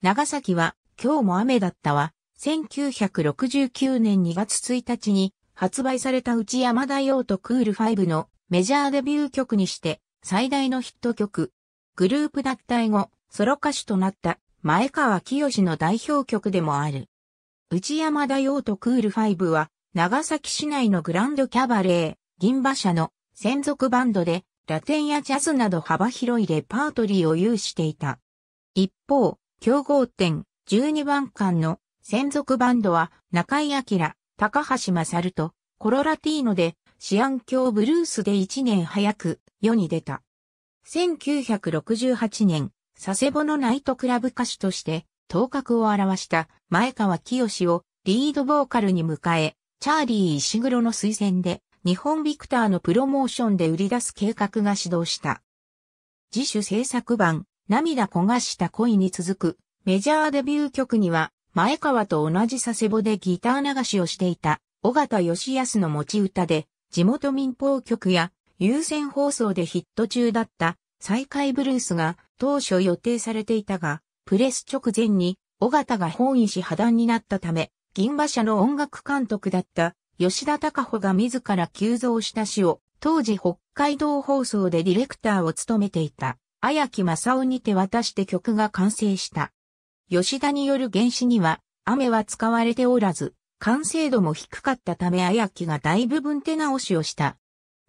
長崎は、今日も雨だったわ。1969年2月1日に発売された内山大王とクール5のメジャーデビュー曲にして最大のヒット曲。グループ脱退後、ソロ歌手となった前川清の代表曲でもある。内山大王とクール5は、長崎市内のグランドキャバレー、銀馬車の専属バンドで、ラテンやジャズなど幅広いレパートリーを有していた。一方、競合店12番館の専属バンドは中井明、高橋勝とコロラティーノでシアン教ブルースで1年早く世に出た。1968年、佐世保のナイトクラブ歌手として頭角を現した前川清をリードボーカルに迎え、チャーリー石黒の推薦で日本ビクターのプロモーションで売り出す計画が始動した。自主制作版涙焦がした恋に続く、メジャーデビュー曲には、前川と同じ佐世保でギター流しをしていた、尾形義康の持ち歌で、地元民放局や優先放送でヒット中だった再開ブルースが当初予定されていたが、プレス直前に尾形が本意し破談になったため、銀馬車の音楽監督だった吉田隆穂が自ら急増した詩を当時北海道放送でディレクターを務めていた綾木正夫に手渡して曲が完成した。吉田による原始には、雨は使われておらず、完成度も低かったため綾木が大部分手直しをした。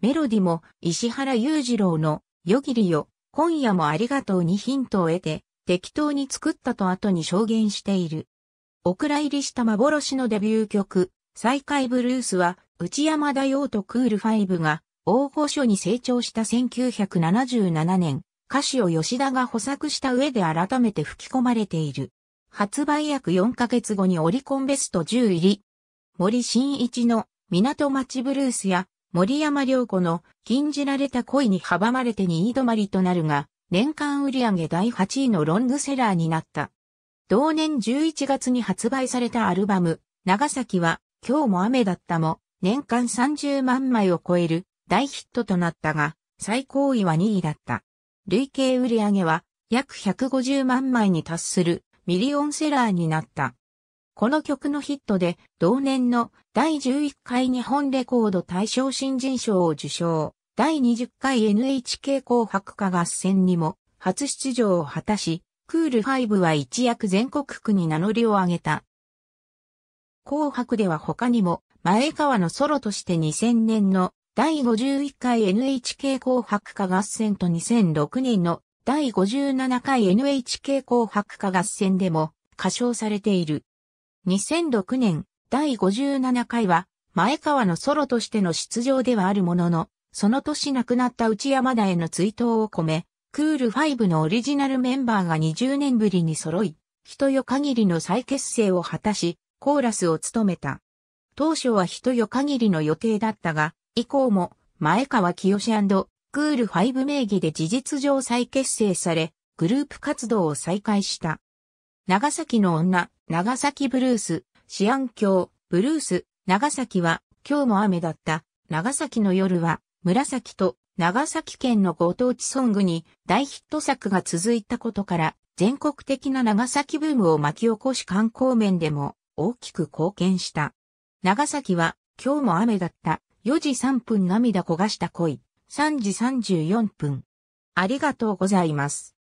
メロディも石原裕次郎の夜霧よ、今夜もありがとうにヒントを得て、適当に作ったと後に証言している。お蔵入りした幻のデビュー曲、再開ブルースは、内山大王とクールファイブが、大御所に成長した1977年、歌詞を吉田が補作した上で改めて吹き込まれている。発売約4ヶ月後にオリコンベスト10入り。森慎一の港町ブルースや森山良子の禁じられた恋に阻まれてに位い止まりとなるが、年間売上第8位のロングセラーになった。同年11月に発売されたアルバム、長崎は今日も雨だったも、年間30万枚を超える大ヒットとなったが、最高位は2位だった。累計売上は約150万枚に達するミリオンセラーになった。この曲のヒットで同年の第11回日本レコード大賞新人賞を受賞、第20回 NHK 紅白歌合戦にも初出場を果たし、クール5は一躍全国区に名乗りを上げた。紅白では他にも前川のソロとして2000年の第51回 NHK 紅白歌合戦と2006年の第57回 NHK 紅白歌合戦でも歌唱されている。2006年第57回は前川のソロとしての出場ではあるものの、その年亡くなった内山田への追悼を込め、クール5のオリジナルメンバーが20年ぶりに揃い、人よ限りの再結成を果たし、コーラスを務めた。当初は人よ限りの予定だったが、以降も、前川清クール5名義で事実上再結成され、グループ活動を再開した。長崎の女、長崎ブルース、シアン教、ブルース、長崎は、今日も雨だった、長崎の夜は、紫と、長崎県のご当地ソングに大ヒット作が続いたことから、全国的な長崎ブームを巻き起こし観光面でも大きく貢献した。長崎は今日も雨だった4時3分涙焦がした恋、3時34分。ありがとうございます。